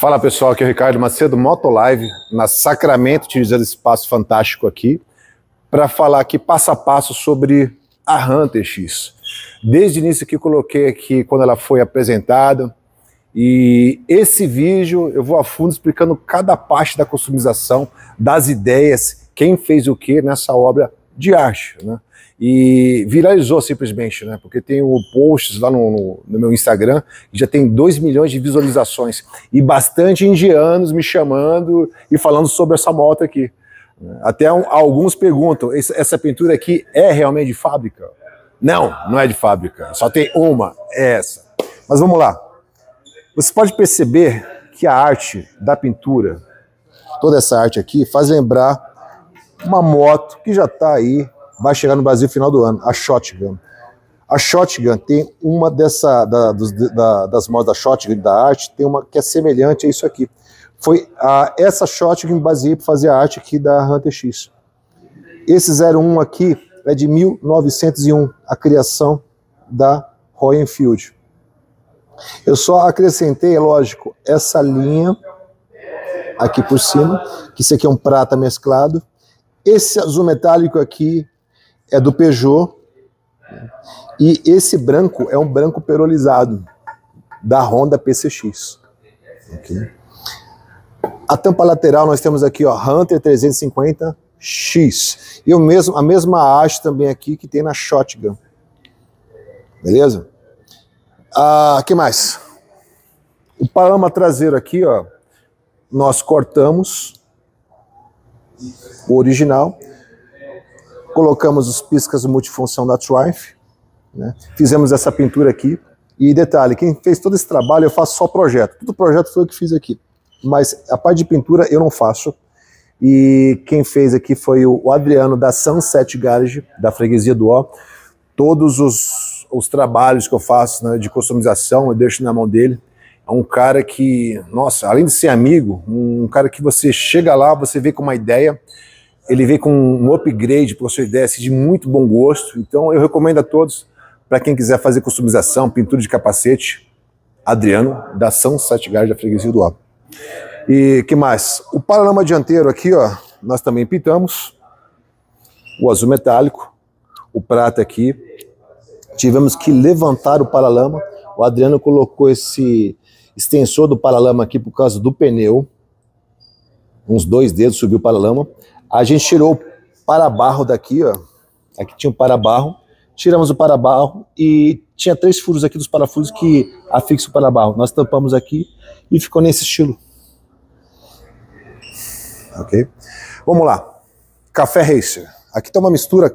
Fala pessoal, aqui é o Ricardo Macedo, Moto Live, na Sacramento, utilizando esse espaço fantástico aqui, para falar aqui passo a passo sobre a Hunter X. Desde o início que coloquei aqui quando ela foi apresentada, e esse vídeo eu vou a fundo explicando cada parte da customização, das ideias, quem fez o que nessa obra de arte, né? E viralizou simplesmente, né? Porque tem o posts lá no, no, no, meu Instagram que já tem 2 milhões de visualizações e bastante indianos me chamando e falando sobre essa moto aqui. Até um, alguns perguntam: essa pintura aqui é realmente de fábrica? Não, não é de fábrica. Só tem uma, é essa. Mas vamos lá. Você pode perceber que a arte da pintura, toda essa arte aqui, faz lembrar uma moto que já está aí, vai chegar no Brasil no final do ano, a Shotgun. A Shotgun tem uma dessa, da, dos, da, das motos da Shotgun, da arte, tem uma que é semelhante a isso aqui. Foi a, essa Shotgun baseei para fazer a arte aqui da Hunter X. Esse 01 aqui é de 1901, a criação da Roy Enfield. Eu só acrescentei, é lógico, essa linha aqui por cima, que isso aqui é um prata mesclado, esse azul metálico aqui é do Peugeot. E esse branco é um branco perolizado da Honda PCX. Okay. A tampa lateral nós temos aqui, ó, Hunter 350X. E o mesmo, a mesma haste também aqui que tem na Shotgun. Beleza? Ah, que mais? O parama traseiro aqui, ó, nós cortamos o original. Colocamos os piscas multifunção da Triumph, né? fizemos essa pintura aqui. E detalhe, quem fez todo esse trabalho, eu faço só projeto. Todo projeto foi eu que fiz aqui. Mas a parte de pintura eu não faço. E quem fez aqui foi o Adriano da Sunset Garage, da freguesia do O. Todos os, os trabalhos que eu faço né, de customização eu deixo na mão dele é um cara que, nossa, além de ser amigo, um cara que você chega lá, você vê com uma ideia, ele vem com um upgrade para sua ideia, assim, de muito bom gosto. Então eu recomendo a todos, para quem quiser fazer customização, pintura de capacete, Adriano, da São Satgard da Freguesia do Alto. E que mais? O paralama dianteiro aqui, ó, nós também pintamos. O azul metálico, o prata aqui. Tivemos que levantar o paralama. O Adriano colocou esse extensor do paralama aqui por causa do pneu, uns dois dedos subiu o paralama. A gente tirou o para-barro daqui, ó. Aqui tinha um para-barro. Tiramos o para-barro e tinha três furos aqui dos parafusos que afixam o para-barro. Nós tampamos aqui e ficou nesse estilo. Ok? Vamos lá. Café Racer. Aqui tá uma mistura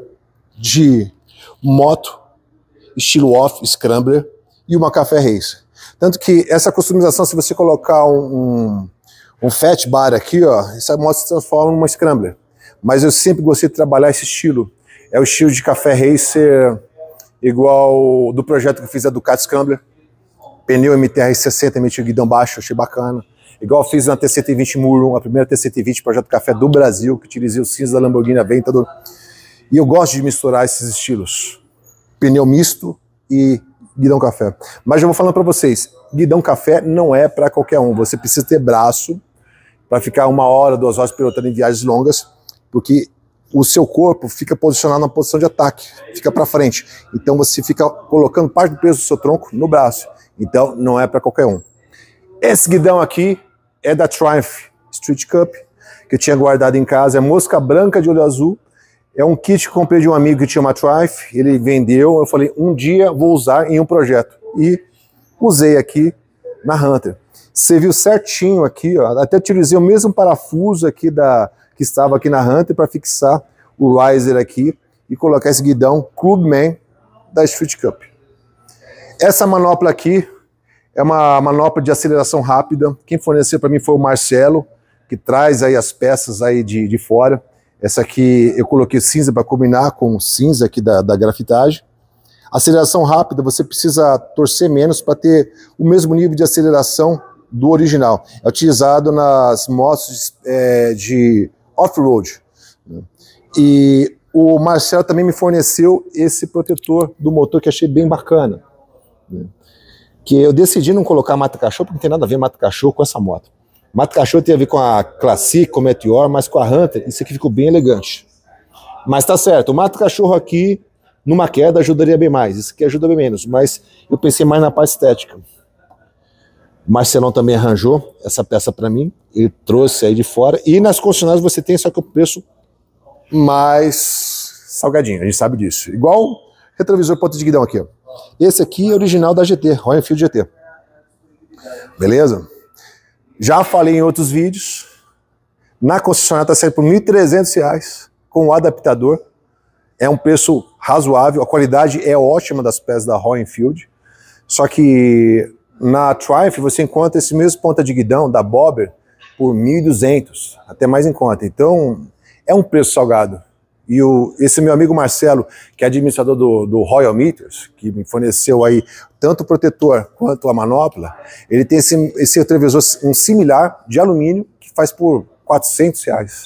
de moto, estilo off, scrambler, e uma café racer. Tanto que essa customização, se você colocar um, um, um fat bar aqui, ó, essa moto se transforma numa scrambler. Mas eu sempre gostei de trabalhar esse estilo. É o estilo de café racer igual do projeto que eu fiz da Ducati Scrambler. Pneu MTR60, meti guidão baixo, achei bacana. Igual eu fiz na T120 Murum, a primeira T120 projeto café do Brasil, que utilizei o cinza da Lamborghini Aventador. E eu gosto de misturar esses estilos. Pneu misto e Guidão Café. Mas eu vou falando para vocês, Guidão Café não é para qualquer um. Você precisa ter braço para ficar uma hora, duas horas pilotando em viagens longas, porque o seu corpo fica posicionado na posição de ataque, fica para frente. Então você fica colocando parte do peso do seu tronco no braço. Então não é para qualquer um. Esse guidão aqui é da Triumph Street Cup, que eu tinha guardado em casa. É mosca branca de olho azul é um kit que comprei de um amigo que tinha uma Trife, ele vendeu, eu falei, um dia vou usar em um projeto. E usei aqui na Hunter. Você viu certinho aqui, ó, até utilizei o mesmo parafuso aqui da que estava aqui na Hunter para fixar o riser aqui e colocar esse guidão Clubman da Street Cup. Essa manopla aqui é uma manopla de aceleração rápida. Quem forneceu para mim foi o Marcelo, que traz aí as peças aí de, de fora. Essa aqui eu coloquei cinza para combinar com cinza aqui da, da grafitagem. Aceleração rápida, você precisa torcer menos para ter o mesmo nível de aceleração do original. É utilizado nas motos é, de off-road. Né? E o Marcelo também me forneceu esse protetor do motor que achei bem bacana. Né? Que eu decidi não colocar mata-cachorro, porque não tem nada a ver mata-cachorro com essa moto. Mato Cachorro tem a ver com a Classic, com a Meteor, mas com a Hunter, isso aqui ficou bem elegante. Mas tá certo, o Mato Cachorro aqui, numa queda, ajudaria bem mais. Isso aqui ajuda bem menos, mas eu pensei mais na parte estética. Marcelão também arranjou essa peça para mim, ele trouxe aí de fora. E nas concessionárias você tem, só que o preço mais salgadinho, a gente sabe disso. Igual retrovisor ponta de guidão aqui. Esse aqui é original da GT, Royal Field GT. Beleza? Já falei em outros vídeos. Na concessionária está saindo por R$ reais com o adaptador. É um preço razoável, a qualidade é ótima das peças da Royal Enfield. Só que na Triumph você encontra esse mesmo ponta de guidão da Bobber por 1.200, até mais em conta. Então, é um preço salgado. E o, esse meu amigo Marcelo, que é administrador do, do Royal Meters, que me forneceu aí tanto o protetor quanto a manopla, ele tem esse, esse retrovisor um similar de alumínio que faz por 400 reais.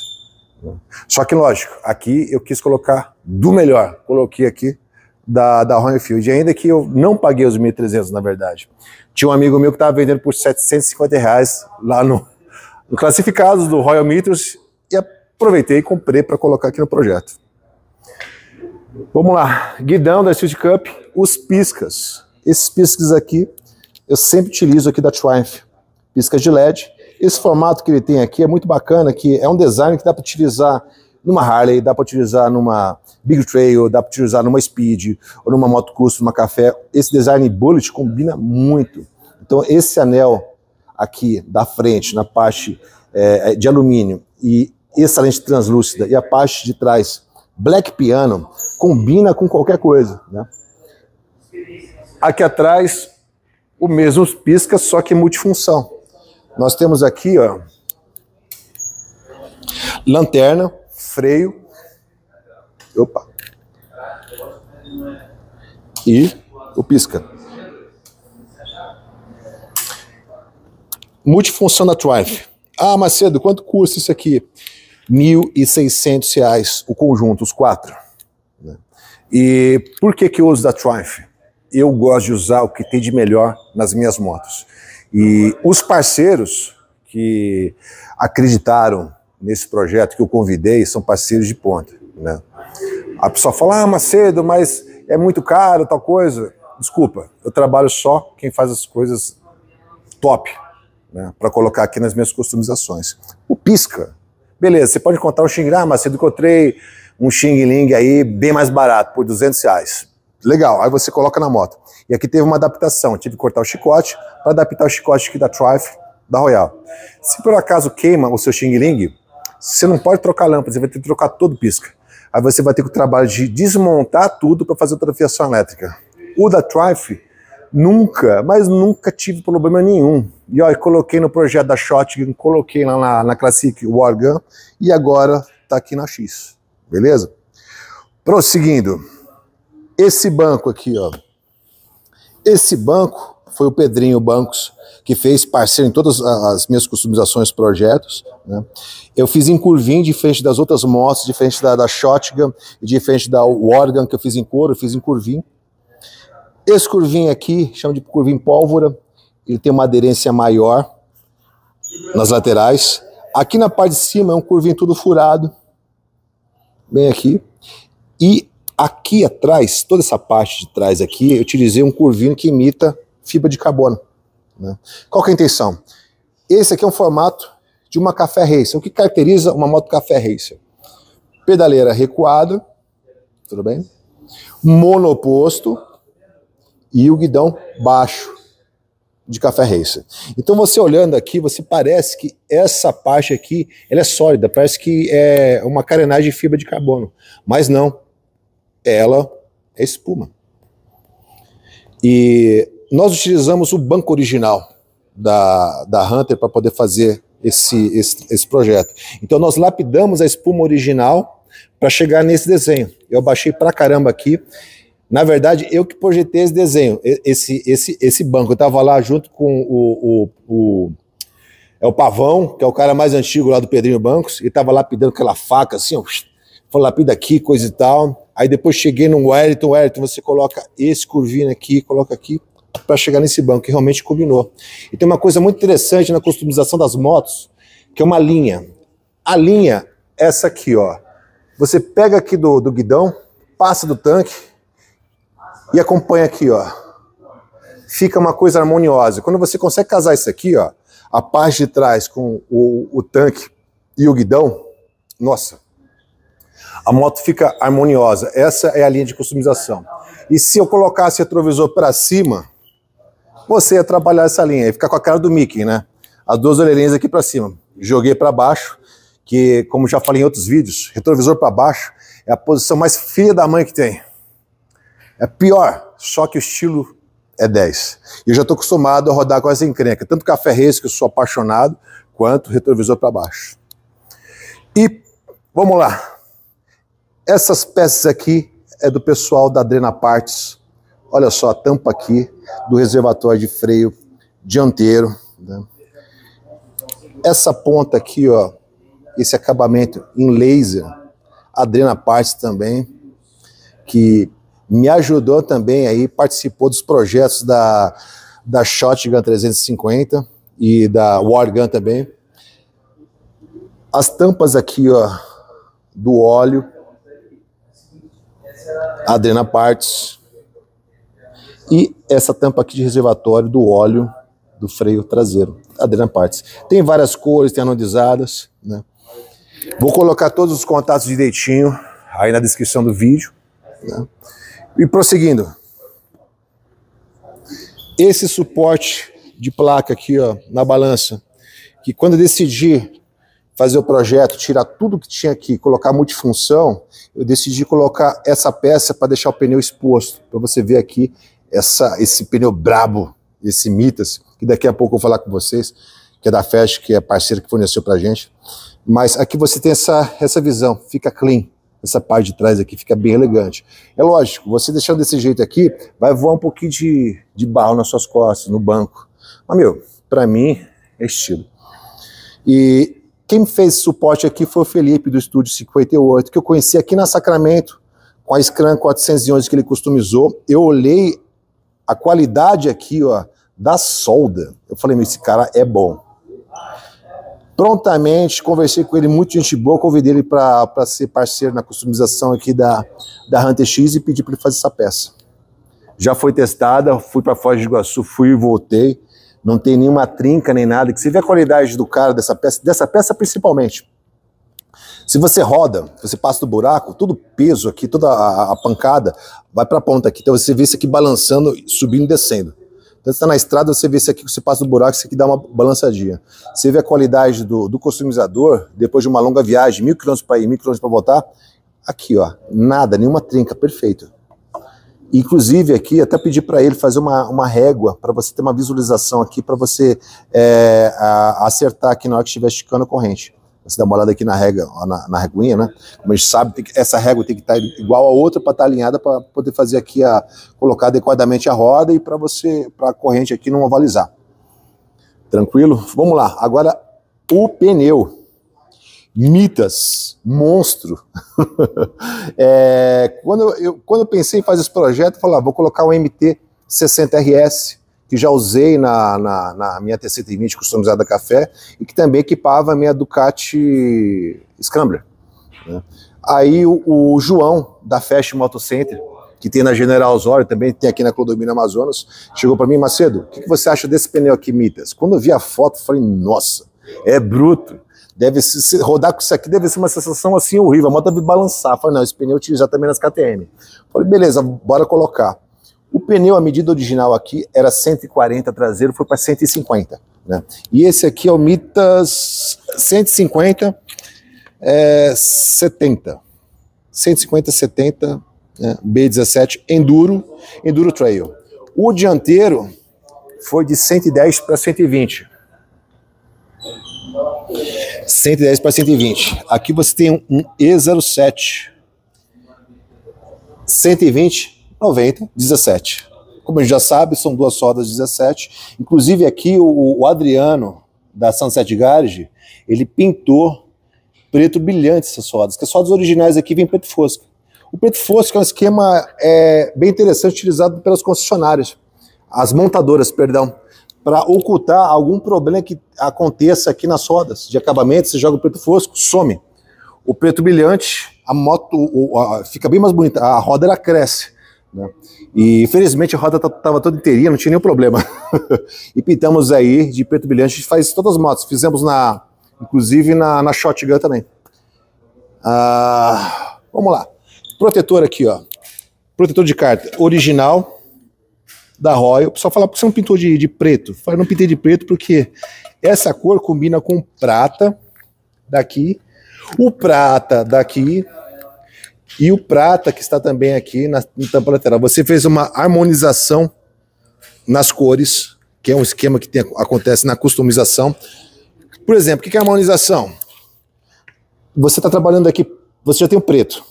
Só que, lógico, aqui eu quis colocar do melhor. Coloquei aqui da, da e Ainda que eu não paguei os 1.300, na verdade. Tinha um amigo meu que estava vendendo por 750 reais lá no, no classificados do Royal Mitros aproveitei e comprei para colocar aqui no projeto. Vamos lá, guidão da Street Cup, os piscas. Esses piscas aqui, eu sempre utilizo aqui da Triumph, piscas de LED. Esse formato que ele tem aqui é muito bacana, que é um design que dá para utilizar numa Harley, dá para utilizar numa Big Trail, dá para utilizar numa Speed, ou numa moto Custo, numa café. Esse design Bullet combina muito. Então esse anel aqui da frente, na parte é, é de alumínio, e excelente translúcida e a parte de trás black piano combina com qualquer coisa, né? Aqui atrás o mesmo pisca, só que multifunção. Nós temos aqui, ó, lanterna, freio, opa, e o pisca. Multifunção da Triumph. Ah, Macedo, quanto custa isso aqui? 1.600 reais o conjunto, os quatro. Né? E por que, que eu uso da Triumph? Eu gosto de usar o que tem de melhor nas minhas motos. E os parceiros que acreditaram nesse projeto que eu convidei são parceiros de ponta. Né? A pessoa fala, ah, Macedo, mas é muito caro, tal coisa. Desculpa, eu trabalho só quem faz as coisas top, né, para colocar aqui nas minhas customizações. O Pisca, Beleza, você pode encontrar um Xing Ling, ah, mas encontrei um Xing Ling aí bem mais barato, por 200 reais. Legal, aí você coloca na moto. E aqui teve uma adaptação, tive que cortar o chicote para adaptar o chicote aqui da Triumph, da Royal. Se por acaso queima o seu Xing Ling, você não pode trocar lâmpada, você vai ter que trocar todo o pisca. Aí você vai ter que o trabalho de desmontar tudo para fazer outra fiação elétrica. O da Triumph, nunca, mas nunca tive problema nenhum. E ó, eu coloquei no projeto da Shotgun, coloquei lá na, na Classic Wargun e agora tá aqui na X. Beleza? Prosseguindo. Esse banco aqui, ó. Esse banco foi o Pedrinho Bancos, que fez parceiro em todas as minhas customizações projetos. Né? Eu fiz em curvinho, diferente das outras motos, diferente da, da Shotgun, diferente da Wargun que eu fiz em couro, eu fiz em curvinha. Esse curvinho aqui, chama de curvinho pólvora, ele tem uma aderência maior nas laterais. Aqui na parte de cima é um curvinho tudo furado, bem aqui. E aqui atrás, toda essa parte de trás aqui, eu utilizei um curvinho que imita fibra de carbono. Né? Qual é a intenção? Esse aqui é um formato de uma café racer. O que caracteriza uma moto café racer? Pedaleira recuada, tudo bem? Monoposto e o guidão baixo de café racer. Então você olhando aqui, você parece que essa parte aqui, ela é sólida, parece que é uma carenagem de fibra de carbono, mas não. Ela é espuma. E nós utilizamos o banco original da, da Hunter para poder fazer esse, esse, esse projeto. Então nós lapidamos a espuma original para chegar nesse desenho. Eu baixei para caramba aqui na verdade, eu que projetei esse desenho, esse, esse, esse banco. Eu estava lá junto com o, o, o, é o Pavão, que é o cara mais antigo lá do Pedrinho Bancos, e estava lapidando aquela faca assim, falou lapida aqui, coisa e tal. Aí depois cheguei no Wellington, Wellington, você coloca esse curvinho aqui, coloca aqui, para chegar nesse banco, que realmente combinou. E tem uma coisa muito interessante na customização das motos, que é uma linha. A linha, essa aqui, ó. Você pega aqui do, do guidão, passa do tanque, e acompanha aqui, ó. Fica uma coisa harmoniosa. Quando você consegue casar isso aqui, ó, a parte de trás com o, o tanque e o guidão, nossa, a moto fica harmoniosa. Essa é a linha de customização. E se eu colocasse o retrovisor para cima, você ia trabalhar essa linha, ia ficar com a cara do Mickey, né? As duas orelhinhas aqui para cima. Joguei para baixo, que como já falei em outros vídeos, retrovisor para baixo é a posição mais filha da mãe que tem. É pior, só que o estilo é 10. E eu já estou acostumado a rodar com essa encrenca, tanto café race, que eu sou apaixonado, quanto retrovisor para baixo. E vamos lá. Essas peças aqui é do pessoal da Adrena Parts. Olha só a tampa aqui do reservatório de freio dianteiro. Né? Essa ponta aqui, ó, esse acabamento em laser, Adrena Parts também, que me ajudou também aí, participou dos projetos da, da Shotgun 350 e da Wargun também. As tampas aqui, ó, do óleo, Adrena Parts e essa tampa aqui de reservatório do óleo do freio traseiro, Adrena Parts. Tem várias cores, tem anodizadas, né? Vou colocar todos os contatos direitinho aí na descrição do vídeo, né? E prosseguindo. Esse suporte de placa aqui, ó, na balança, que quando eu decidi fazer o projeto, tirar tudo que tinha aqui, colocar multifunção, eu decidi colocar essa peça para deixar o pneu exposto, para você ver aqui essa, esse pneu brabo, esse Mitas, que daqui a pouco eu vou falar com vocês, que é da Fest, que é parceiro que forneceu para gente. Mas aqui você tem essa, essa visão, fica clean essa parte de trás aqui fica bem elegante. É lógico, você deixando desse jeito aqui, vai voar um pouquinho de, de barro nas suas costas, no banco. Mas, meu, para mim é estilo. E quem fez suporte aqui foi o Felipe do Estúdio 58, que eu conheci aqui na Sacramento, com a Scrum 411 que ele customizou. Eu olhei a qualidade aqui, ó, da solda. Eu falei, meu, esse cara é bom prontamente conversei com ele, muito gente boa, convidei ele para ser parceiro na customização aqui da, da Hunter X e pedi para ele fazer essa peça. Já foi testada, fui para Foz do Iguaçu, fui e voltei. Não tem nenhuma trinca nem nada, que você vê a qualidade do cara dessa peça, dessa peça principalmente. Se você roda, você passa do buraco, todo o peso aqui, toda a, a pancada vai para a ponta aqui. Então você vê isso aqui balançando, subindo e descendo. Então, você está na estrada, você vê isso aqui, você passa do buraco, isso aqui dá uma balançadinha. Você vê a qualidade do, do customizador, depois de uma longa viagem, mil quilômetros para ir, mil quilômetros para voltar. Aqui, ó, nada, nenhuma trinca, perfeito. Inclusive aqui, até pedi para ele fazer uma, uma régua para você ter uma visualização aqui, para você é, a, acertar aqui na hora que estiver esticando a corrente. Você dá uma olhada aqui na régua, na, na reguinha, né? Como a gente sabe, que, essa régua tem que estar tá igual a outra para estar tá alinhada para poder fazer aqui a colocar adequadamente a roda e para você para a corrente aqui não ovalizar. Tranquilo? Vamos lá. Agora o pneu. Mitas, monstro. é, quando, eu, quando eu pensei em fazer esse projeto, eu falei, ah, vou colocar um MT 60RS que já usei na, na, na minha t 320 customizada café e que também equipava a minha Ducati Scrambler. Né? Aí o, o, João, da Fast Moto Center, que tem na General Osório, também tem aqui na Clodomina Amazonas, chegou para mim, Macedo, o que, que, você acha desse pneu aqui, Mitas? Quando eu vi a foto, falei, nossa, é bruto. Deve se, se rodar com isso aqui deve ser uma sensação assim horrível. A moto deve balançar. falei, não, esse pneu eu utilizar também nas KTM. falei, beleza, bora colocar. O pneu, a medida original aqui era 140 traseiro, foi para 150. Né? E esse aqui é o Mitas 150, é, 70. 150, 70, né? B17 Enduro, Enduro Trail. O dianteiro foi de 110 para 120. 110 para 120. Aqui você tem um E07. 120 90 17. Como a gente já sabe, são duas rodas 17. Inclusive aqui o, o Adriano da Sunset Garage, ele pintou preto brilhante essas rodas, que as rodas originais aqui vêm preto fosco. O preto fosco é um esquema é, bem interessante utilizado pelas concessionárias, as montadoras, perdão, para ocultar algum problema que aconteça aqui nas rodas de acabamento, você joga o preto fosco, some. O preto brilhante, a moto o, a, fica bem mais bonita, a roda ela cresce. Né? E felizmente a roda estava tá, toda inteirinha, não tinha nenhum problema. e pintamos aí de preto brilhante, a gente faz todas as motos, fizemos na, inclusive na, na Shotgun também. Ah, vamos lá, protetor aqui, ó, protetor de carta original da Royal. O pessoal fala, por que você não pintou de, de preto? Eu falei, não pintei de preto porque essa cor combina com prata daqui, o prata daqui e o prata, que está também aqui na, tampa lateral. Você fez uma harmonização nas cores, que é um esquema que tem, acontece na customização. Por exemplo, o que é harmonização? Você está trabalhando aqui, você já tem o preto,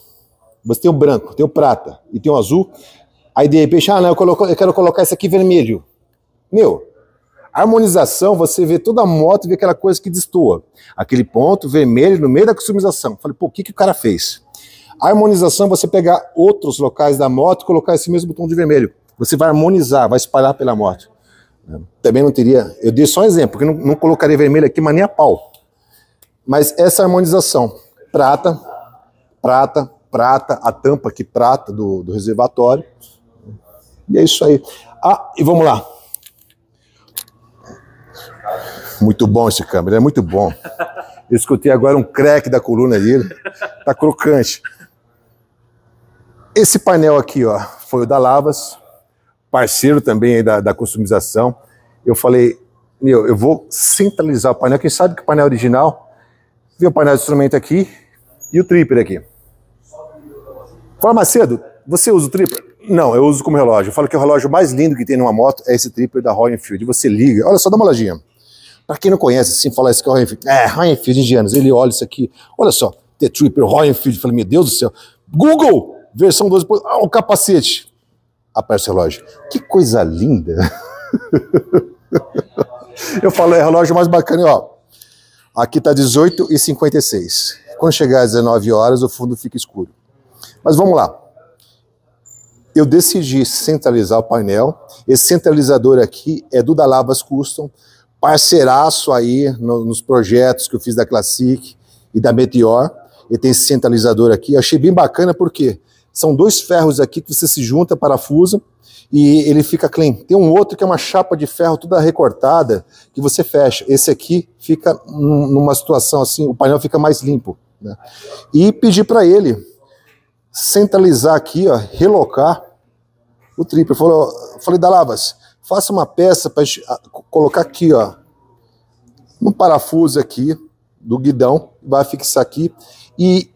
você tem o branco, tem o prata e tem o azul. Aí de repente, ah, não, eu, coloco, eu quero colocar esse aqui vermelho. Meu, harmonização, você vê toda a moto, vê aquela coisa que destoa. Aquele ponto vermelho no meio da customização. Falei, pô, o que, que o cara fez? A harmonização é você pegar outros locais da moto e colocar esse mesmo botão de vermelho. Você vai harmonizar, vai espalhar pela moto. É, também não teria. Eu dei só um exemplo, porque não, não colocaria vermelho aqui, mas nem a pau. Mas essa harmonização: prata, prata, prata, a tampa aqui, prata do, do reservatório. E é isso aí. Ah, e vamos lá. Muito bom esse câmera, é muito bom. Eu escutei agora um crack da coluna dele. Tá crocante. Esse painel aqui ó, foi o da Lavas, parceiro também da, da customização. Eu falei, meu, eu vou centralizar o painel. Quem sabe que o painel original vem o painel de instrumento aqui e o tripper aqui. Fala Macedo, você usa o tripper? Não, eu uso como relógio. Eu falo que é o relógio mais lindo que tem numa moto é esse tripper da Royal Enfield. Você liga, olha só, dá uma olhadinha. Pra quem não conhece, assim, falar isso que é Royal Enfield. É, Royal Enfield indianos. Ele olha isso aqui, olha só, The Tripper, Royal Enfield. Eu falei, meu Deus do céu. Google! versão 12 pontos. Ah, o capacete! Aparece o relógio. Que coisa linda! Eu falo, é o relógio mais bacana, ó. Aqui tá 18 e 56. Quando chegar às 19 horas, o fundo fica escuro. Mas vamos lá. Eu decidi centralizar o painel. Esse centralizador aqui é do Dalabas Custom, parceiraço aí no, nos projetos que eu fiz da Classic e da Meteor. Ele tem esse centralizador aqui. Eu achei bem bacana porque são dois ferros aqui que você se junta, parafusa e ele fica clean. Tem um outro que é uma chapa de ferro toda recortada que você fecha. Esse aqui fica numa situação assim, o painel fica mais limpo. Né? E pedir para ele centralizar aqui, ó, relocar o triplo. Falou, falei, Dalavas, faça uma peça para ah, colocar aqui, ó, no parafuso aqui do guidão, vai fixar aqui e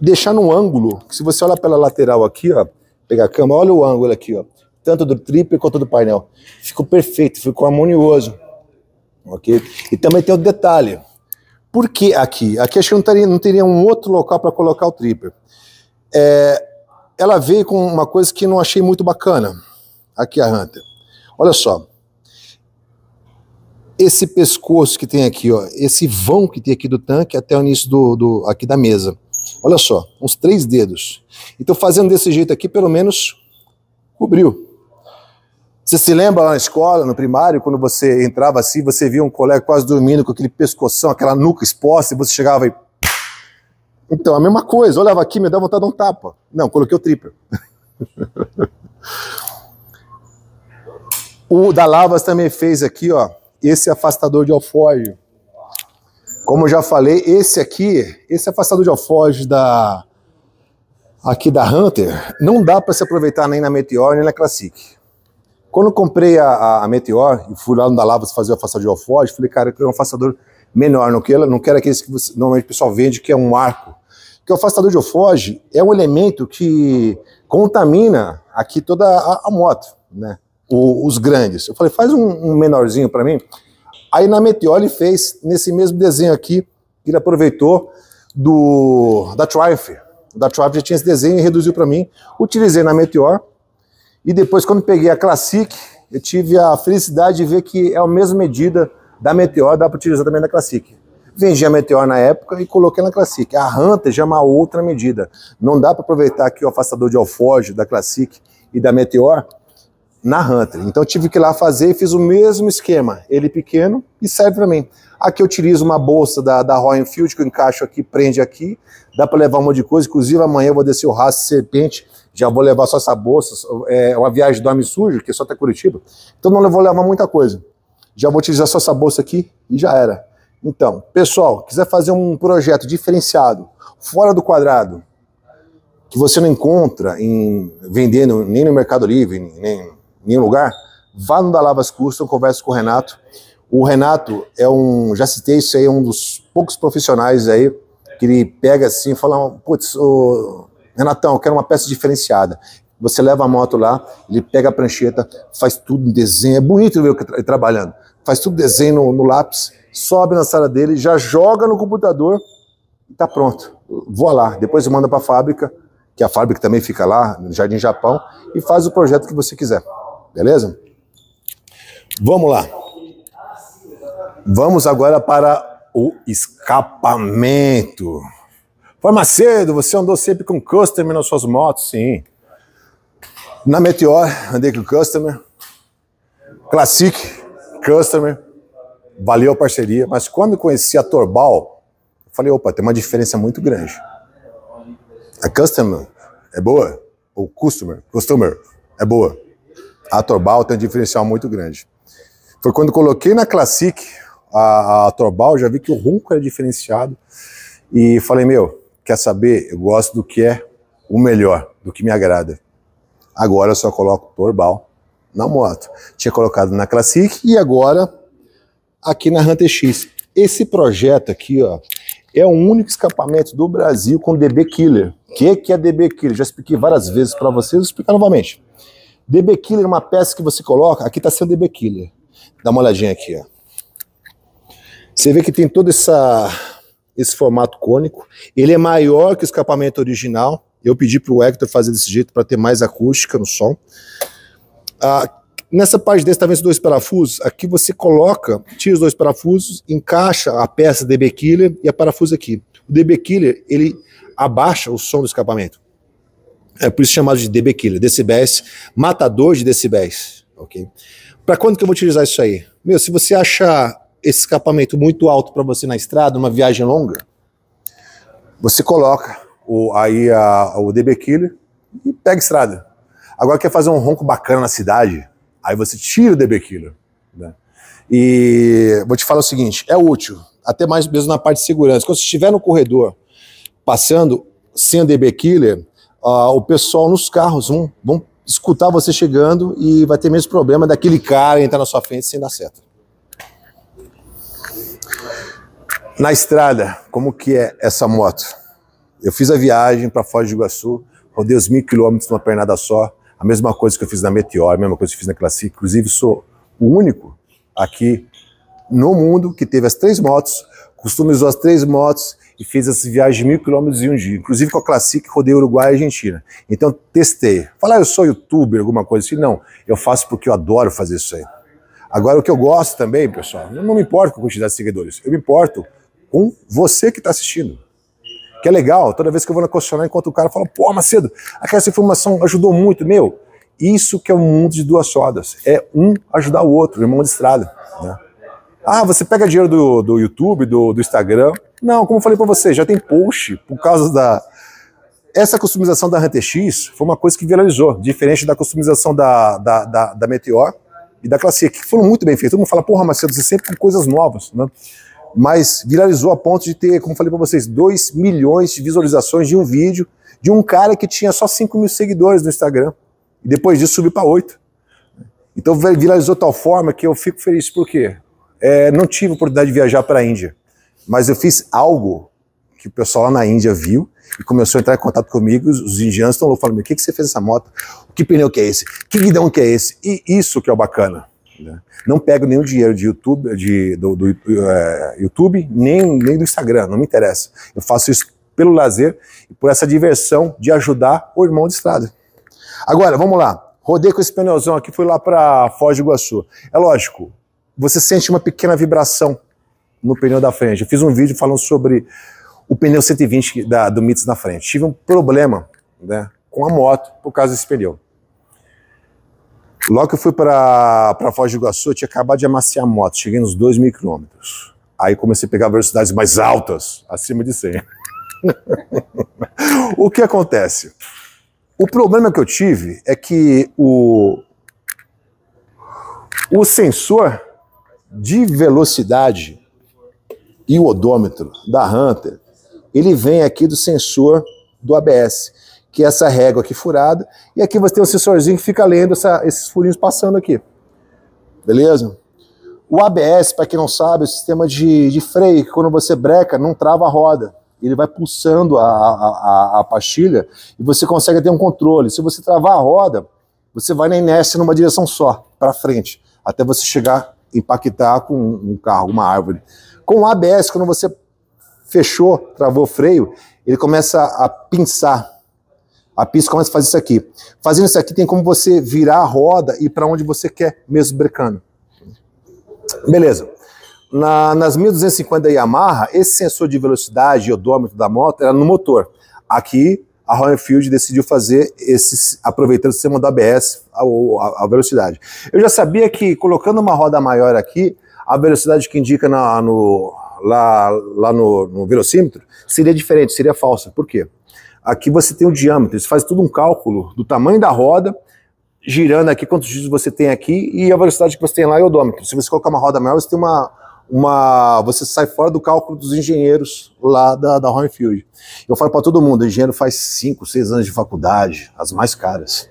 deixar num ângulo, se você olha pela lateral aqui, ó, pegar a cama, olha o ângulo aqui, ó, tanto do triple quanto do painel. Ficou perfeito, ficou harmonioso. OK? E também tem o detalhe. Por que aqui? Aqui acho que não teria, não teria um outro local para colocar o triple. É, ela veio com uma coisa que não achei muito bacana. Aqui a Hunter. Olha só. Esse pescoço que tem aqui, ó, esse vão que tem aqui do tanque até o início do, do aqui da mesa. Olha só, uns três dedos. Então, fazendo desse jeito aqui, pelo menos cobriu. Você se lembra lá na escola, no primário, quando você entrava assim, você via um colega quase dormindo com aquele pescoção, aquela nuca exposta, e você chegava e. Então, a mesma coisa, olhava aqui, me dava vontade de dar um tapa. Não, coloquei o triplo. o Dalavas também fez aqui, ó, esse afastador de alfóio. Como eu já falei, esse aqui, esse afastador de alforge da aqui da Hunter, não dá para se aproveitar nem na Meteor nem na Classic. Quando eu comprei a, a, a Meteor e fui lá no da fazer o afastador de alforge, falei, cara, eu quero um afastador menor, não quero, não quero aqueles que você, normalmente o pessoal vende, que é um arco. Porque o afastador de alforge é um elemento que contamina aqui toda a, a moto, né? O, os grandes. Eu falei, faz um, um menorzinho para mim. Aí na Meteor ele fez nesse mesmo desenho aqui, ele aproveitou do da Triumph. Da Triumph já tinha esse desenho e reduziu para mim. Utilizei na Meteor. E depois, quando peguei a Classic, eu tive a felicidade de ver que é a mesma medida da Meteor, dá para utilizar também na Classic. Vendi a Meteor na época e coloquei na Classic. A Hunter já é uma outra medida. Não dá para aproveitar aqui o afastador de alforge da Classic e da Meteor na Hunter. Então eu tive que ir lá fazer e fiz o mesmo esquema. Ele pequeno e serve para mim. Aqui eu utilizo uma bolsa da, da Royal Field que eu encaixo aqui, prende aqui. Dá para levar um monte de coisa. Inclusive amanhã eu vou descer o rastro serpente. Já vou levar só essa bolsa. É uma viagem do Homem Sujo, que é só até Curitiba. Então não vou levar muita coisa. Já vou utilizar só essa bolsa aqui e já era. Então, pessoal, quiser fazer um projeto diferenciado, fora do quadrado, que você não encontra em vendendo nem no Mercado Livre, nem nenhum lugar, vá no Dalavas Custom, converse com o Renato. O Renato é um, já citei isso aí, é um dos poucos profissionais aí que ele pega assim e fala: Putz, Renatão, eu quero uma peça diferenciada. Você leva a moto lá, ele pega a prancheta, faz tudo em desenho. É bonito ver ele trabalhando. Faz tudo desenho no, no lápis, sobe na sala dele, já joga no computador e tá pronto. Voa lá. Depois manda para a fábrica, que a fábrica também fica lá, no Jardim Japão, e faz o projeto que você quiser beleza? Vamos lá. Vamos agora para o escapamento. Formacedo, você andou sempre com customer nas suas motos, sim. Na Meteor, andei com customer. Classic, customer. Valeu a parceria. Mas quando conheci a Torbal, falei, opa, tem uma diferença muito grande. A customer é boa. Ou customer, customer é boa. A Torbal tem um diferencial muito grande. Foi quando coloquei na Classic a, a Torbal, já vi que o ronco era diferenciado e falei, meu, quer saber? Eu gosto do que é o melhor, do que me agrada. Agora eu só coloco Torbal na moto. Tinha colocado na Classic e agora aqui na Hunter X. Esse projeto aqui, ó, é o único escapamento do Brasil com DB Killer. O que, que é DB Killer? Já expliquei várias vezes para vocês, vou explicar novamente. DB Killer é uma peça que você coloca, aqui está sendo DB Killer. Dá uma olhadinha aqui, ó. Você vê que tem todo essa, esse formato cônico. Ele é maior que o escapamento original. Eu pedi para o Hector fazer desse jeito para ter mais acústica no som. Ah, nessa parte desse, está vendo os dois parafusos? Aqui você coloca, tira os dois parafusos, encaixa a peça DB Killer e a parafuso aqui. O DB Killer, ele abaixa o som do escapamento. É por isso chamado de dB killer, decibéis, matador de decibéis, ok? Para quando que eu vou utilizar isso aí? Meu, se você achar esse escapamento muito alto para você na estrada, uma viagem longa, você coloca o, aí a, o DB Killer e pega estrada. Agora quer fazer um ronco bacana na cidade, aí você tira o DB Killer. Né? E vou te falar o seguinte, é útil, até mais mesmo na parte de segurança. Quando você estiver no corredor, passando sem o DB Killer, ah, o pessoal nos carros vão, vão escutar você chegando e vai ter mesmo problema daquele cara entrar na sua frente sem dar certo. Na estrada, como que é essa moto? Eu fiz a viagem para Foz do Iguaçu, rodei os mil quilômetros numa pernada só, a mesma coisa que eu fiz na Meteor, a mesma coisa que eu fiz na Classic, inclusive sou o único aqui no mundo que teve as três motos Customizou as três motos e fez essa viagem de mil quilômetros em um dia. Inclusive com a Classic, rodei Uruguai e Argentina. Então, testei. Falar, eu sou youtuber, alguma coisa assim. Não, eu faço porque eu adoro fazer isso aí. Agora, o que eu gosto também, pessoal, eu não me importo com a quantidade de seguidores. Eu me importo com você que está assistindo que é legal, toda vez que eu vou na concessionária, enquanto o cara fala, pô, Macedo, aquela informação ajudou muito, meu, isso que é um mundo de duas rodas, é um ajudar o outro, irmão de estrada, né? Ah, você pega dinheiro do, do YouTube, do, do Instagram. Não, como eu falei para você, já tem post por causa da. Essa customização da Hunter X foi uma coisa que viralizou, diferente da customização da, da, da, da Meteor e da Classic, que foram muito bem feitas. Todo mundo fala, porra, Macedo, você sempre com coisas novas, né? Mas viralizou a ponto de ter, como eu falei para vocês, 2 milhões de visualizações de um vídeo de um cara que tinha só 5 mil seguidores no Instagram. E depois disso subiu para 8. Então viralizou de tal forma que eu fico feliz, por quê? É, não tive oportunidade de viajar para a Índia, mas eu fiz algo que o pessoal lá na Índia viu e começou a entrar em contato comigo. Os, os indianos estão falando: o que, que você fez essa moto? Que pneu que é esse? Que guidão que é esse? E isso que é o bacana. Né? Não pego nenhum dinheiro de YouTube, de, do, do é, YouTube nem, nem do Instagram, não me interessa. Eu faço isso pelo lazer e por essa diversão de ajudar o irmão de estrada. Agora, vamos lá. Rodei com esse pneuzão aqui, fui lá para Foz do Iguaçu. É lógico, você sente uma pequena vibração no pneu da frente. Eu fiz um vídeo falando sobre o pneu 120 da, do Mits na frente. Tive um problema né, com a moto por causa desse pneu. Logo que eu fui para Foz do Iguaçu, eu tinha acabado de amaciar a moto, cheguei nos 2 mil quilômetros. Aí comecei a pegar velocidades mais altas, acima de 100. o que acontece? O problema que eu tive é que o, o sensor de velocidade e o odômetro da Hunter, ele vem aqui do sensor do ABS, que é essa régua aqui furada, e aqui você tem um sensorzinho que fica lendo essa, esses furinhos passando aqui. Beleza? O ABS, para quem não sabe, é o sistema de, de freio, que quando você breca, não trava a roda. Ele vai pulsando a, a, a, a pastilha e você consegue ter um controle. Se você travar a roda, você vai na inércia numa direção só, para frente, até você chegar impactar com um carro, uma árvore. Com o ABS, quando você fechou, travou o freio, ele começa a pinçar. A pista começa a fazer isso aqui. Fazendo isso aqui tem como você virar a roda e para onde você quer, mesmo brecando. Beleza. Na, nas 1250 Yamaha, esse sensor de velocidade e odômetro da moto era no motor. Aqui a Royal Field decidiu fazer esse, aproveitando o sistema do ABS, a, a, a, velocidade. Eu já sabia que colocando uma roda maior aqui, a velocidade que indica na, no, lá, lá no, no velocímetro seria diferente, seria falsa. Por quê? Aqui você tem o diâmetro, você faz tudo um cálculo do tamanho da roda, girando aqui, quantos giros você tem aqui e a velocidade que você tem lá e o odômetro. Se você colocar uma roda maior, você tem uma, uma. Você sai fora do cálculo dos engenheiros lá da, da Field Eu falo para todo mundo: engenheiro faz 5, 6 anos de faculdade, as mais caras.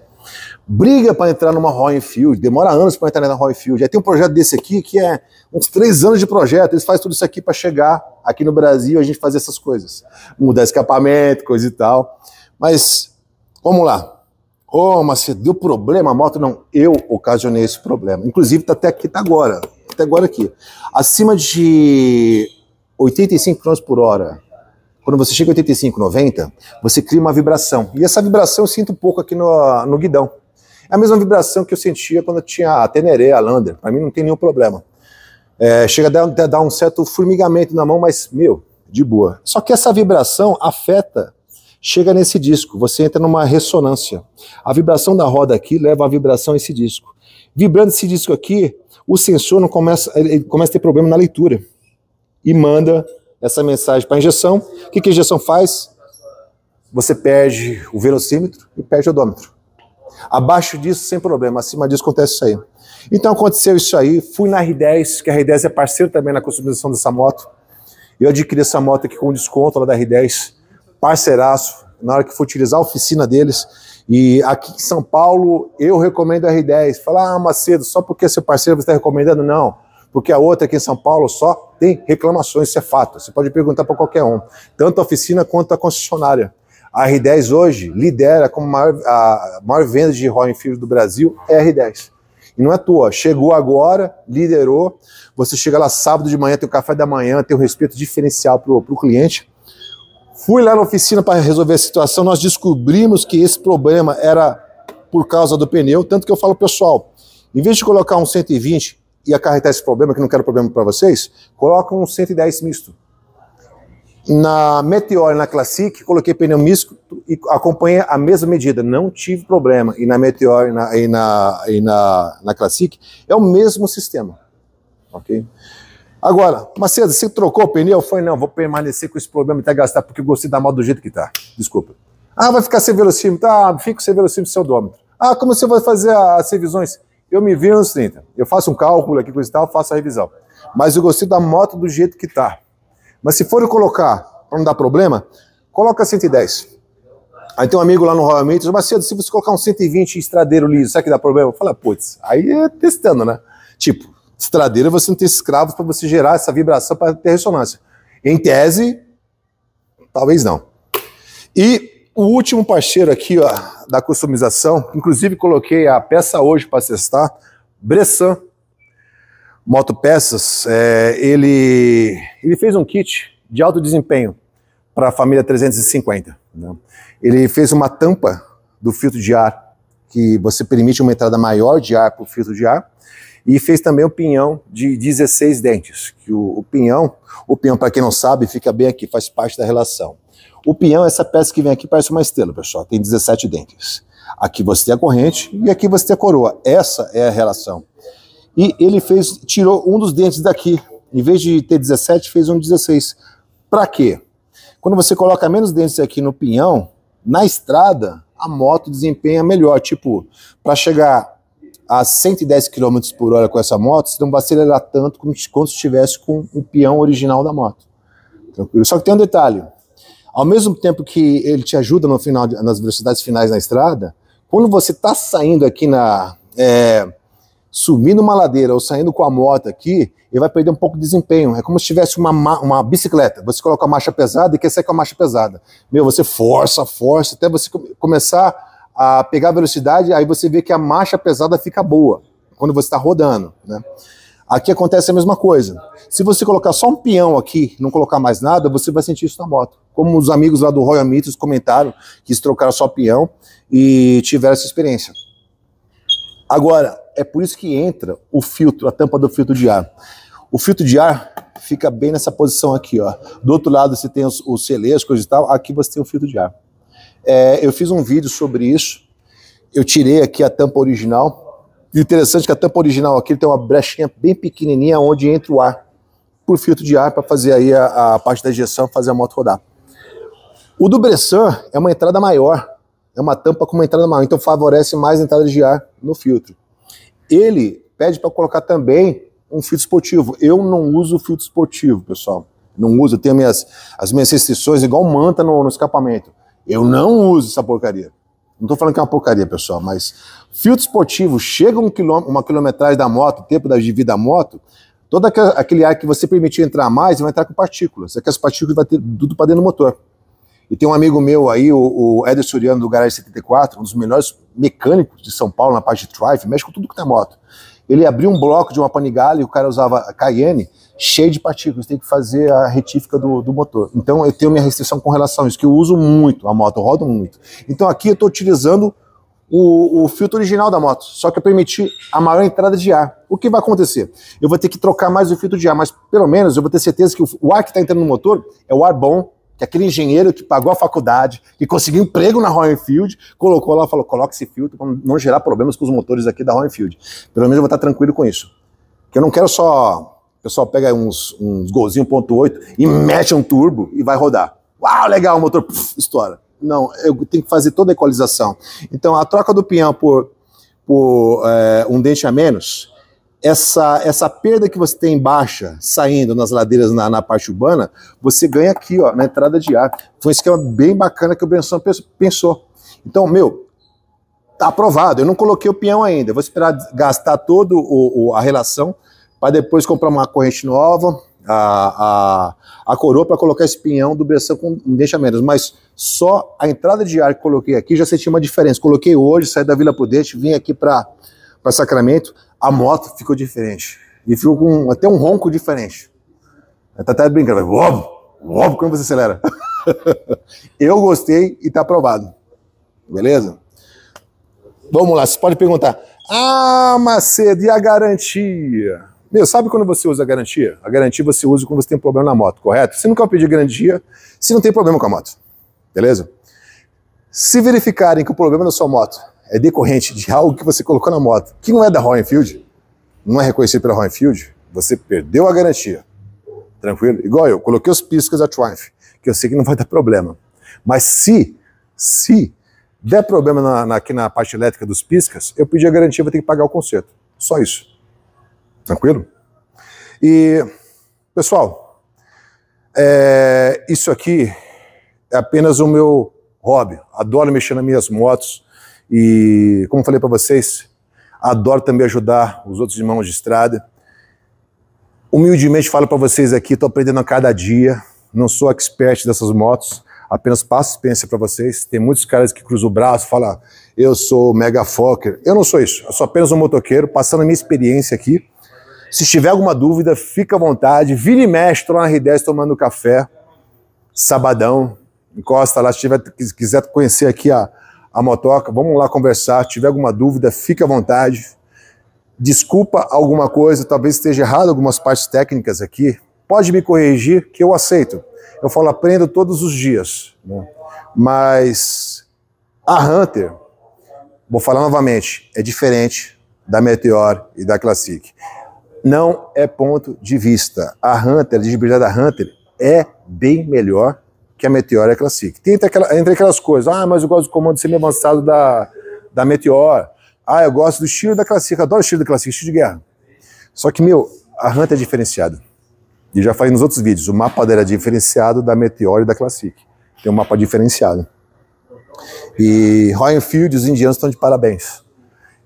Briga para entrar numa Field demora anos para entrar na Field Aí tem um projeto desse aqui que é uns três anos de projeto, eles fazem tudo isso aqui para chegar aqui no Brasil a gente fazer essas coisas. Mudar escapamento, coisa e tal. Mas vamos lá. Ô, oh, mas você deu problema a moto? Não, eu ocasionei esse problema. Inclusive, tá até aqui, tá agora até agora aqui. Acima de 85 km por hora, quando você chega a 85, 90, você cria uma vibração. E essa vibração eu sinto um pouco aqui no, no guidão. É a mesma vibração que eu sentia quando eu tinha a Teneré, a Lander. Para mim não tem nenhum problema. É, chega a dar, a dar um certo formigamento na mão, mas, meu, de boa. Só que essa vibração afeta chega nesse disco, você entra numa ressonância. A vibração da roda aqui leva a vibração a esse disco. Vibrando esse disco aqui, o sensor não começa, ele começa a ter problema na leitura e manda essa mensagem para a injeção. O que, que a injeção faz? Você perde o velocímetro e perde o odômetro. Abaixo disso, sem problema. Acima disso, acontece isso aí. Então, aconteceu isso aí. Fui na R10, que a R10 é parceiro também na customização dessa moto. Eu adquiri essa moto aqui com desconto lá da R10. Parceiraço. Na hora que for utilizar a oficina deles, e aqui em São Paulo, eu recomendo a R10. Falar, ah, Macedo, só porque seu parceiro você está recomendando? Não. Porque a outra aqui em São Paulo só tem reclamações, isso é fato. Você pode perguntar para qualquer um, tanto a oficina quanto a concessionária. A R10 hoje lidera como maior, a maior venda de Royal Enfield do Brasil é R10. E não é tua. Chegou agora, liderou. Você chega lá sábado de manhã, tem o café da manhã, tem o respeito diferencial para o cliente. Fui lá na oficina para resolver a situação, nós descobrimos que esse problema era por causa do pneu, tanto que eu falo, pessoal, em vez de colocar um 120 e acarretar esse problema, que não quero problema para vocês, coloca um 110 misto. Na Meteor e na Classic, coloquei pneu misto e acompanhei a mesma medida, não tive problema. E na Meteor e na, e na, e na, na Classic, é o mesmo sistema. Ok? Agora, Macedo, você trocou o pneu? Foi, não, vou permanecer com esse problema até gastar, porque eu gostei da moto do jeito que tá. Desculpa. Ah, vai ficar sem velocímetro? Ah, fico sem velocímetro sem odômetro. Ah, como você vai fazer as revisões? Eu me vi nos 30. Eu faço um cálculo aqui, com esse tal, faço a revisão. Mas eu gostei da moto do jeito que tá. Mas se for colocar, para não dar problema, coloca 110. Aí tem um amigo lá no Royal Motors, Macedo, se você colocar um 120 estradeiro liso, será que dá problema? Fala, ah, putz, aí é testando, né? Tipo, estradeira você não tem escravos para você gerar essa vibração para ter ressonância. Em tese, talvez não. E o último parceiro aqui ó, da customização, inclusive coloquei a peça hoje para testar, Bressan Moto é, ele, ele fez um kit de alto desempenho para a família 350. Né? Ele fez uma tampa do filtro de ar, que você permite uma entrada maior de ar para o filtro de ar, e fez também o pinhão de 16 dentes. Que o, o pinhão, o pinhão para quem não sabe, fica bem aqui, faz parte da relação. O pinhão, essa peça que vem aqui parece uma estrela, pessoal, tem 17 dentes. Aqui você tem a corrente e aqui você tem a coroa. Essa é a relação. E ele fez, tirou um dos dentes daqui. Em vez de ter 17, fez um 16. Para quê? Quando você coloca menos dentes aqui no pinhão, na estrada, a moto desempenha melhor. Tipo, para chegar a 110 km por hora com essa moto, você não vai acelerar tanto como se estivesse com o peão original da moto. Tranquilo? Só que tem um detalhe. Ao mesmo tempo que ele te ajuda no final, nas velocidades finais na estrada, quando você está saindo aqui na. É, subindo uma ladeira ou saindo com a moto aqui, ele vai perder um pouco de desempenho. É como se tivesse uma, uma bicicleta. Você coloca a marcha pesada e quer sair com a marcha pesada. Meu, você força, força, até você começar a pegar velocidade, aí você vê que a marcha pesada fica boa quando você está rodando, né? Aqui acontece a mesma coisa. Se você colocar só um peão aqui, não colocar mais nada, você vai sentir isso na moto. Como os amigos lá do Royal Mitos comentaram, que eles trocaram só peão e tiveram essa experiência. Agora, é por isso que entra o filtro, a tampa do filtro de ar. O filtro de ar fica bem nessa posição aqui, ó. Do outro lado você tem os, os celeiros, coisa e tal, aqui você tem o filtro de ar. É, eu fiz um vídeo sobre isso. Eu tirei aqui a tampa original. E interessante que a tampa original aqui tem uma brechinha bem pequenininha onde entra o ar por filtro de ar para fazer aí a, a, parte da injeção, fazer a moto rodar. O do Bressan é uma entrada maior, é uma tampa com uma entrada maior, então favorece mais a entrada de ar no filtro. Ele pede para colocar também um filtro esportivo. Eu não uso filtro esportivo, pessoal. Não uso, tenho minhas, as minhas restrições, igual manta no, no escapamento. Eu não uso essa porcaria. Não estou falando que é uma porcaria, pessoal, mas filtro esportivo chega um quilom uma quilometragem da moto, tempo de vida da moto, todo aquele ar que você permitir entrar mais vai entrar com partículas. É que as partículas vai ter tudo para dentro do motor. E tem um amigo meu aí, o, o Eder do Garage 74, um dos melhores mecânicos de São Paulo na parte de drive, mexe com tudo que tem tá moto. Ele abriu um bloco de uma Panigale, o cara usava Cayenne, cheio de partículas, tem que fazer a retífica do, do, motor. Então eu tenho minha restrição com relação a isso, que eu uso muito a moto, eu rodo muito. Então aqui eu estou utilizando o, o, filtro original da moto, só que eu permiti a maior entrada de ar. O que vai acontecer? Eu vou ter que trocar mais o filtro de ar, mas pelo menos eu vou ter certeza que o, o ar que está entrando no motor é o ar bom, que aquele engenheiro que pagou a faculdade, que conseguiu emprego na Royal Field colocou lá e falou, coloca esse filtro para não gerar problemas com os motores aqui da Royal Field. Pelo menos eu vou estar tranquilo com isso. Porque eu não quero só o pessoal pega uns, uns golzinho 1.8 e mexe um turbo e vai rodar. Uau, legal, o motor puf, estoura. Não, eu tenho que fazer toda a equalização. Então, a troca do pinhão por, por é, um dente a menos, essa, essa perda que você tem baixa, saindo nas ladeiras na, na, parte urbana, você ganha aqui, ó, na entrada de ar. Foi um esquema bem bacana que o Benção pensou. Então, meu, tá aprovado. Eu não coloquei o pinhão ainda. Eu vou esperar gastar todo o, o a relação para depois comprar uma corrente nova, a, a, a coroa, para colocar esse pinhão do Bressan com deixa menos. Mas só a entrada de ar que coloquei aqui já senti uma diferença. Coloquei hoje, saí da Vila Prudente, vim aqui para Sacramento, a moto ficou diferente. E ficou com até um ronco diferente. Tá até brincando, óbvio, óbvio quando você acelera. Eu gostei e tá aprovado. Beleza? Vamos lá, você pode perguntar. Ah, Macedo, e a garantia? Meu, sabe quando você usa a garantia? A garantia você usa quando você tem problema na moto, correto? Você nunca vai pedir garantia se não tem problema com a moto, beleza? Se verificarem que o problema da sua moto é decorrente de algo que você colocou na moto, que não é da Royal não é reconhecido pela Royal você perdeu a garantia. Tranquilo? Igual eu, coloquei os piscas da Triumph, que eu sei que não vai dar problema. Mas se, se der problema na, na, aqui na parte elétrica dos piscas, eu pedi a garantia, vou ter que pagar o conserto. Só isso. Tranquilo? E, pessoal, é, isso aqui é apenas o meu hobby. Adoro mexer nas minhas motos e, como falei para vocês, adoro também ajudar os outros irmãos de estrada. Humildemente falo para vocês aqui, estou aprendendo a cada dia. Não sou expert dessas motos, apenas passo experiência para vocês. Tem muitos caras que cruzam o braço, falam, eu sou mega fokker Eu não sou isso, eu sou apenas um motoqueiro, passando a minha experiência aqui se tiver alguma dúvida, fica à vontade. Vira e lá na R10 tomando café. Sabadão. Encosta lá. Se tiver, quiser conhecer aqui a, a motoca, vamos lá conversar. Se tiver alguma dúvida, fica à vontade. Desculpa alguma coisa, talvez esteja errado algumas partes técnicas aqui. Pode me corrigir, que eu aceito. Eu falo, aprendo todos os dias. Né? Mas a Hunter, vou falar novamente, é diferente da Meteor e da Classic não é ponto de vista. A Hunter, a digibilidade da Hunter, é bem melhor que a Meteor e a Classic. Tem entre, entre aquelas coisas, ah, mas eu gosto do comando semi avançado da, da Meteor, ah, eu gosto do estilo da Classic, adoro o estilo da Classic, estilo de guerra. Só que, meu, a Hunter é diferenciada. E já falei nos outros vídeos, o mapa dela é diferenciado da Meteor e da Classic. Tem um mapa diferenciado. E Royal Field, os indianos estão de parabéns.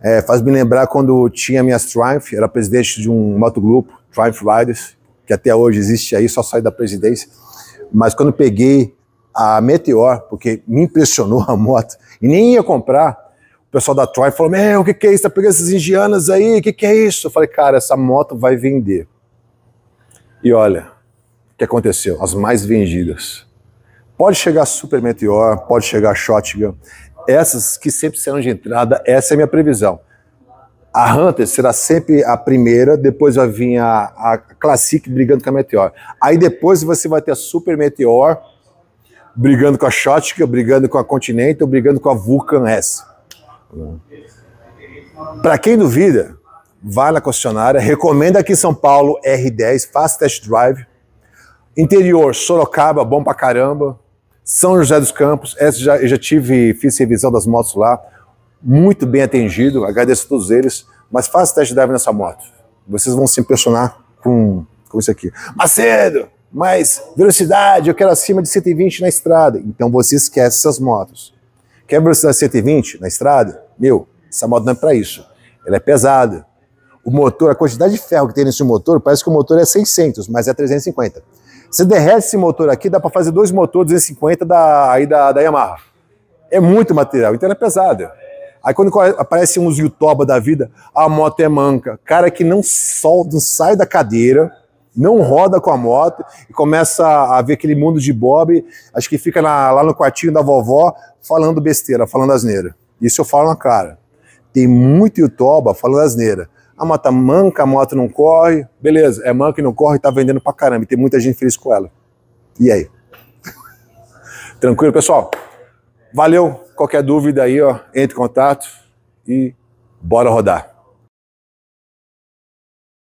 É, faz me lembrar quando tinha minhas Triumph, era presidente de um motogrupo, Triumph Riders, que até hoje existe aí, só saí da presidência. Mas quando peguei a Meteor, porque me impressionou a moto, e nem ia comprar, o pessoal da Triumph falou, meu, o que, que é isso? Tá pegando essas indianas aí, o que, que é isso? Eu falei, cara, essa moto vai vender. E olha, o que aconteceu? As mais vendidas. Pode chegar Super Meteor, pode chegar Shotgun essas que sempre serão de entrada, essa é a minha previsão. A Hunter será sempre a primeira, depois vai vir a, a Classic brigando com a Meteor. Aí depois você vai ter a Super Meteor brigando com a Shotka, brigando com a Continental, brigando com a Vulcan S. Para quem duvida, vá na concessionária, recomenda aqui em São Paulo R10, faz test drive. Interior, Sorocaba, bom pra caramba. São José dos Campos, essa já, eu já tive, fiz revisão das motos lá, muito bem atendido, agradeço a todos eles, mas faça teste drive nessa moto. Vocês vão se impressionar com, com isso aqui. Macedo, mas velocidade, eu quero acima de 120 na estrada. Então você esquece essas motos. Quer velocidade 120 na estrada? Meu, essa moto não é para isso. Ela é pesada. O motor, a quantidade de ferro que tem nesse motor, parece que o motor é 600, mas é 350. Você derrete esse motor aqui, dá para fazer dois motores 250 da, aí da, da Yamaha. É muito material, então é pesado. Aí quando aparece uns Yutoba da vida, a moto é manca. Cara que não solta, não sai da cadeira, não roda com a moto e começa a ver aquele mundo de Bob, acho que fica na, lá no quartinho da vovó falando besteira, falando asneira. Isso eu falo na cara. Tem muito Yutoba falando asneira. A moto manca, a moto não corre. Beleza, é manca e não corre e tá vendendo pra caramba. E tem muita gente feliz com ela. E aí? Tranquilo, pessoal? Valeu. Qualquer dúvida aí, ó, entre em contato e bora rodar.